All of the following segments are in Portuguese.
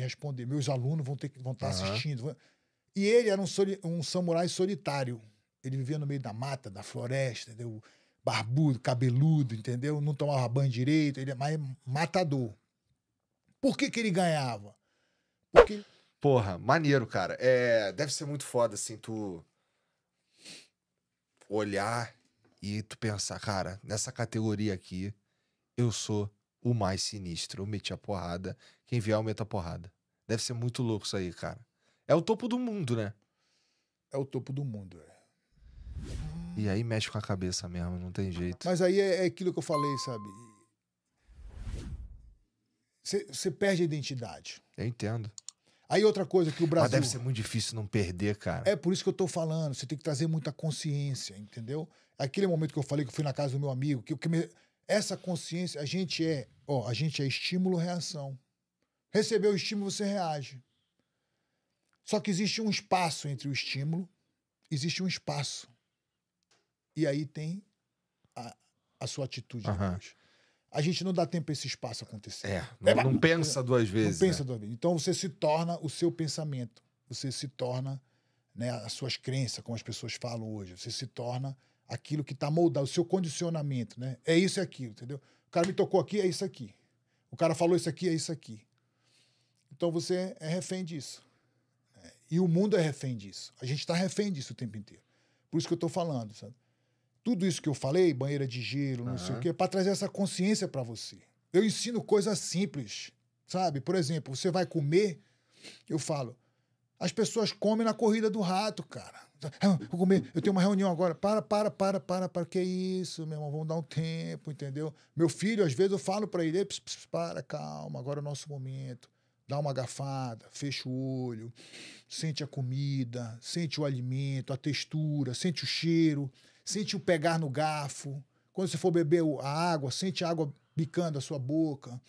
responder. Meus alunos vão, ter, que, vão estar uhum. assistindo. E ele era um, soli, um samurai solitário. Ele vivia no meio da mata, da floresta, entendeu? barbudo, cabeludo, entendeu? Não tomava banho direito, ele é mais matador. Por que, que ele ganhava? Porque. Porra, maneiro, cara. É, deve ser muito foda, assim, tu olhar e tu pensar, cara, nessa categoria aqui, eu sou o mais sinistro. Eu meti a porrada. Quem vier, aumenta a porrada. Deve ser muito louco isso aí, cara. É o topo do mundo, né? É o topo do mundo, é. E aí mexe com a cabeça mesmo, não tem jeito. Mas aí é, é aquilo que eu falei, sabe? Você perde a identidade. Eu entendo. Aí outra coisa que o Brasil. Mas deve ser muito difícil não perder, cara. É por isso que eu tô falando. Você tem que trazer muita consciência, entendeu? Aquele momento que eu falei que eu fui na casa do meu amigo, que, que me... essa consciência, a gente é, ó, a gente é estímulo-reação. Receber o estímulo, você reage. Só que existe um espaço entre o estímulo, existe um espaço. E aí tem a, a sua atitude uhum. depois. A gente não dá tempo para esse espaço acontecer. É, é não, não pensa duas vezes. Não pensa né? duas vezes. Então você se torna o seu pensamento, você se torna né, as suas crenças, como as pessoas falam hoje. Você se torna aquilo que está moldado, o seu condicionamento, né? É isso e aquilo, entendeu? O cara me tocou aqui, é isso aqui. O cara falou isso aqui, é isso aqui. Então você é refém disso. É, e o mundo é refém disso. A gente está refém disso o tempo inteiro. Por isso que eu estou falando, sabe? Tudo isso que eu falei, banheira de gelo, não uhum. sei o quê, para trazer essa consciência para você. Eu ensino coisas simples, sabe? Por exemplo, você vai comer, eu falo, as pessoas comem na corrida do rato, cara. Ah, vou comer, eu tenho uma reunião agora. Para, para, para, para, para. Que isso, meu irmão? Vamos dar um tempo, entendeu? Meu filho, às vezes eu falo para ele: para, calma, agora é o nosso momento dá uma gafada fecha o olho, sente a comida, sente o alimento, a textura, sente o cheiro, sente o pegar no garfo. Quando você for beber a água, sente a água bicando a sua boca.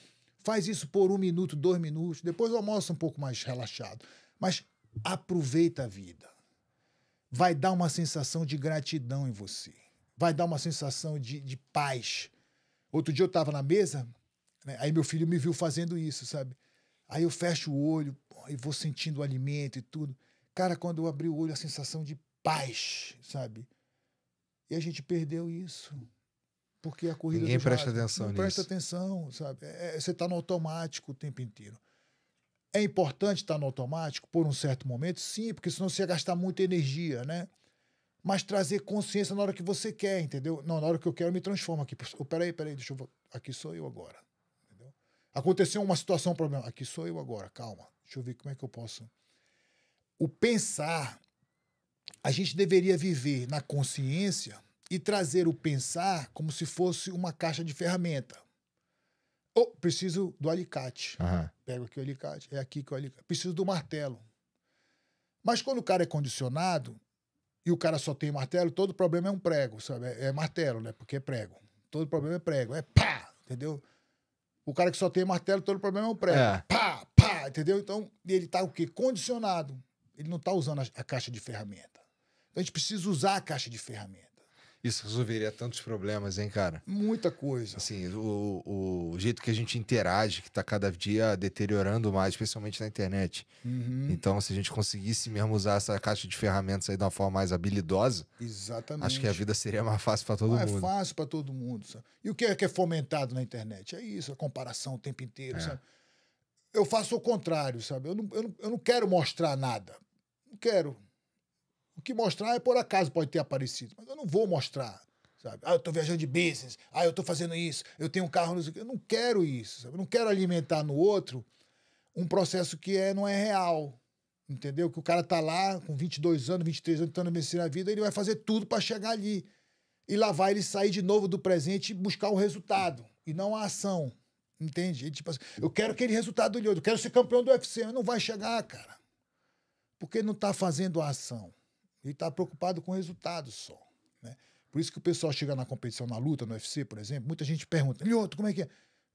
Faz isso por um minuto, dois minutos. Depois almoça um pouco mais relaxado. Mas aproveita a vida. Vai dar uma sensação de gratidão em você. Vai dar uma sensação de, de paz. Outro dia eu estava na mesa, né? aí meu filho me viu fazendo isso, sabe? Aí eu fecho o olho e vou sentindo o alimento e tudo. Cara, quando eu abri o olho, a sensação de paz, sabe? E a gente perdeu isso. Porque a corrida. Ninguém presta atenção não nisso. presta atenção, sabe? É, é você está no automático o tempo inteiro. É importante estar tá no automático por um certo momento? Sim, porque senão você ia gastar muita energia, né? Mas trazer consciência na hora que você quer, entendeu? Não, na hora que eu quero, eu me transformo aqui. Oh, peraí, peraí, deixa eu. Aqui sou eu agora. Aconteceu uma situação, um problema. Aqui sou eu agora, calma. Deixa eu ver como é que eu posso. O pensar, a gente deveria viver na consciência e trazer o pensar como se fosse uma caixa de ferramenta. Oh, preciso do alicate. Uhum. Pego aqui o alicate, é aqui que o alicate. Preciso do martelo. Mas quando o cara é condicionado e o cara só tem martelo, todo problema é um prego, sabe? É, é martelo, né? Porque é prego. Todo problema é prego. É pá! Entendeu? O cara que só tem martelo, todo o problema é o prego. É. Pá, pá, entendeu? Então, ele tá o quê? Condicionado. Ele não tá usando a, a caixa de ferramenta. Então, a gente precisa usar a caixa de ferramenta. Isso resolveria tantos problemas, hein, cara? Muita coisa. Assim, o, o jeito que a gente interage, que está cada dia deteriorando mais, especialmente na internet. Uhum. Então, se a gente conseguisse mesmo usar essa caixa de ferramentas aí de uma forma mais habilidosa, Exatamente. acho que a vida seria mais fácil para todo mundo. É fácil para todo mundo. Sabe? E o que é, que é fomentado na internet? É isso, a comparação o tempo inteiro, é. sabe? Eu faço o contrário, sabe? Eu não, eu, não, eu não quero mostrar nada. Não quero o que mostrar é por acaso pode ter aparecido, mas eu não vou mostrar. Sabe? Ah, eu estou viajando de business, ah, eu estou fazendo isso, eu tenho um carro, não eu não quero isso, sabe? eu não quero alimentar no outro um processo que é, não é real, entendeu? Que o cara tá lá com 22 anos, 23 anos, tentando vencer a vida, ele vai fazer tudo para chegar ali. E lá vai ele sair de novo do presente e buscar o resultado, e não a ação, entende? tipo assim, eu quero aquele resultado do outro, eu quero ser campeão do UFC, mas não vai chegar, cara. Porque não está fazendo a ação. Ele está preocupado com o resultado só. Né? Por isso que o pessoal chega na competição, na luta, no UFC, por exemplo, muita gente pergunta, Lioto, como é que é?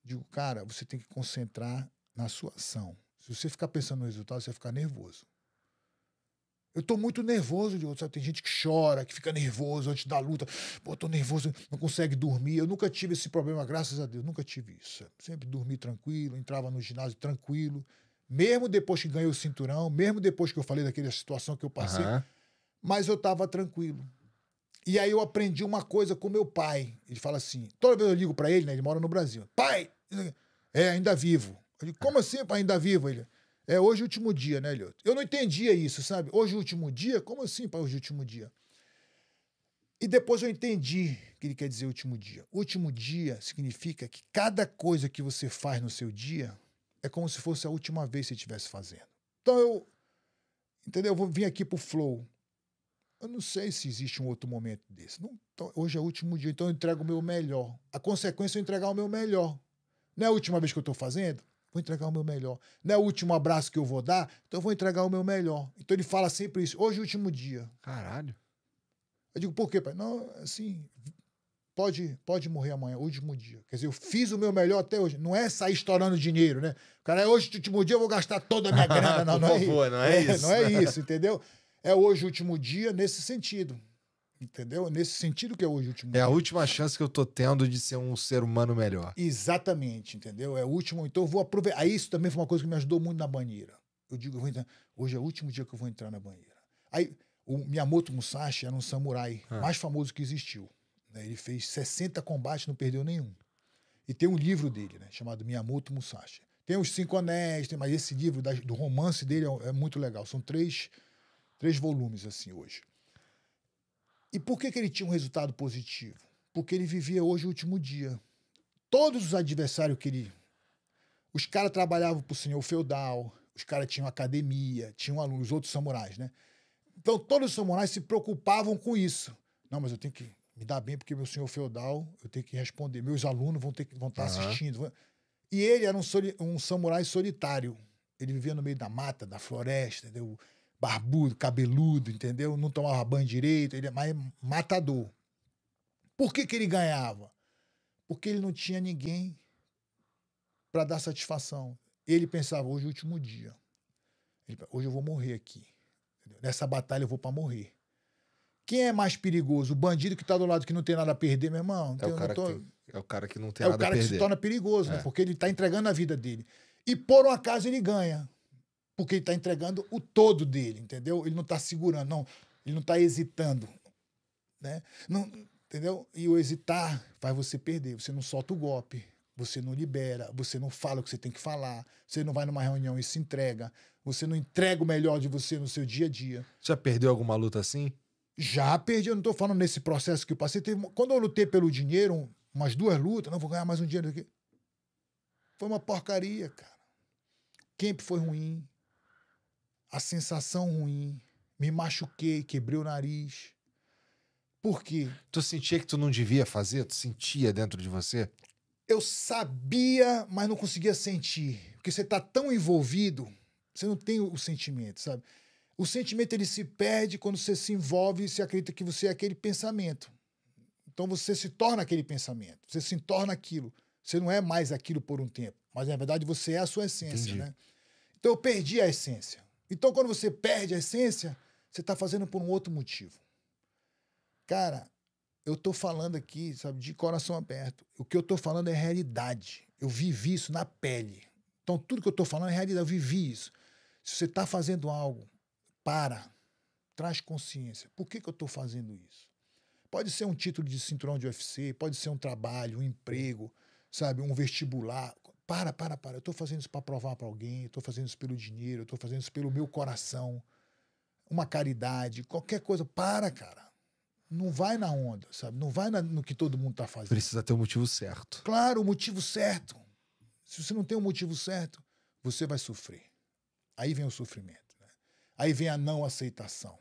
Digo, cara, você tem que concentrar na sua ação. Se você ficar pensando no resultado, você vai ficar nervoso. Eu estou muito nervoso, Lioto. Sabe? Tem gente que chora, que fica nervoso antes da luta. Pô, tô nervoso, não consegue dormir. Eu nunca tive esse problema, graças a Deus. Nunca tive isso. Sempre dormi tranquilo, entrava no ginásio tranquilo. Mesmo depois que ganhei o cinturão, mesmo depois que eu falei daquela situação que eu passei, uhum mas eu estava tranquilo. E aí eu aprendi uma coisa com meu pai. Ele fala assim: toda vez eu ligo para ele, né? Ele mora no Brasil. Pai! É, ainda vivo. Eu digo, como assim, pai, ainda vivo? Ele, é hoje é o último dia, né, Lioto? Eu não entendia isso, sabe? Hoje é o último dia? Como assim, pai, hoje é o último dia? E depois eu entendi o que ele quer dizer último dia. Último dia significa que cada coisa que você faz no seu dia é como se fosse a última vez que você estivesse fazendo. Então eu, entendeu? Eu vou vir aqui pro flow. Eu não sei se existe um outro momento desse. Não, hoje é o último dia, então eu entrego o meu melhor. A consequência é eu entregar o meu melhor. Não é a última vez que eu estou fazendo? Vou entregar o meu melhor. Não é o último abraço que eu vou dar? Então eu vou entregar o meu melhor. Então ele fala sempre isso. Hoje é o último dia. Caralho. Eu digo, por quê, pai? Não, assim, pode, pode morrer amanhã, último dia. Quer dizer, eu fiz o meu melhor até hoje. Não é sair estourando dinheiro, né? Cara, é hoje, o último dia, eu vou gastar toda a minha grana. Não, não, é, favor, não é, é isso. Não é isso, entendeu? é hoje o último dia nesse sentido. Entendeu? Nesse sentido que é hoje o último. É dia. a última chance que eu tô tendo de ser um ser humano melhor. Exatamente, entendeu? É o último. Então eu vou aproveitar. Aí isso também foi uma coisa que me ajudou muito na banheira. Eu digo, eu vou entrar. Hoje é o último dia que eu vou entrar na banheira. Aí, o Miyamoto Musashi era um samurai ah. mais famoso que existiu. Né? Ele fez 60 combates, não perdeu nenhum. E tem um livro dele, né? Chamado Miyamoto Musashi. Tem os Cinco Anéis, tem, mas esse livro da, do romance dele é, é muito legal. São três Três volumes, assim, hoje. E por que, que ele tinha um resultado positivo? Porque ele vivia hoje o último dia. Todos os adversários que ele. Os caras trabalhavam para o senhor feudal, os caras tinham academia, tinham alunos, os outros samurais, né? Então todos os samurais se preocupavam com isso. Não, mas eu tenho que me dar bem porque meu senhor feudal, eu tenho que responder. Meus alunos vão ter que vão estar uhum. assistindo. E ele era um, soli, um, samurai solitário. Ele vivia no meio da mata, da floresta, entendeu? barbudo, cabeludo, entendeu? Não tomava banho direito, ele é mais matador. Por que, que ele ganhava? Porque ele não tinha ninguém para dar satisfação. Ele pensava, hoje é o último dia. Ele, hoje eu vou morrer aqui. Entendeu? Nessa batalha eu vou para morrer. Quem é mais perigoso? O bandido que tá do lado que não tem nada a perder, meu irmão? É o, cara tô... que, é o cara que não tem é nada a perder. É o cara que se torna perigoso, né? é. né? Porque ele tá entregando a vida dele. E por um acaso ele ganha porque ele está entregando o todo dele, entendeu? Ele não está segurando, não. Ele não está hesitando. Né? Não, entendeu? E o hesitar faz você perder. Você não solta o golpe, você não libera, você não fala o que você tem que falar, você não vai numa reunião e se entrega, você não entrega o melhor de você no seu dia a dia. Já perdeu alguma luta assim? Já perdi, eu não estou falando nesse processo que eu passei. Teve, quando eu lutei pelo dinheiro, umas duas lutas, não vou ganhar mais um dinheiro aqui. Foi uma porcaria, cara. Camp foi ruim, a sensação ruim, me machuquei, quebrei o nariz. Por quê? Tu sentia que tu não devia fazer? Tu sentia dentro de você? Eu sabia, mas não conseguia sentir. Porque você está tão envolvido, você não tem o sentimento, sabe? O sentimento ele se perde quando você se envolve e se acredita que você é aquele pensamento. Então você se torna aquele pensamento, você se torna aquilo. Você não é mais aquilo por um tempo, mas na verdade você é a sua essência, Entendi. né? Então eu perdi a essência. Então, quando você perde a essência, você está fazendo por um outro motivo. Cara, eu estou falando aqui, sabe, de coração aberto. O que eu estou falando é realidade. Eu vivi isso na pele. Então, tudo que eu estou falando é realidade. Eu vivi isso. Se você está fazendo algo, para. Traz consciência. Por que, que eu estou fazendo isso? Pode ser um título de cinturão de UFC, pode ser um trabalho, um emprego, sabe, um vestibular para, para, para, eu estou fazendo isso para provar para alguém, eu estou fazendo isso pelo dinheiro, eu estou fazendo isso pelo meu coração, uma caridade, qualquer coisa, para, cara. Não vai na onda, sabe? Não vai na, no que todo mundo está fazendo. Precisa ter o um motivo certo. Claro, o motivo certo. Se você não tem o um motivo certo, você vai sofrer. Aí vem o sofrimento. Né? Aí vem a não aceitação.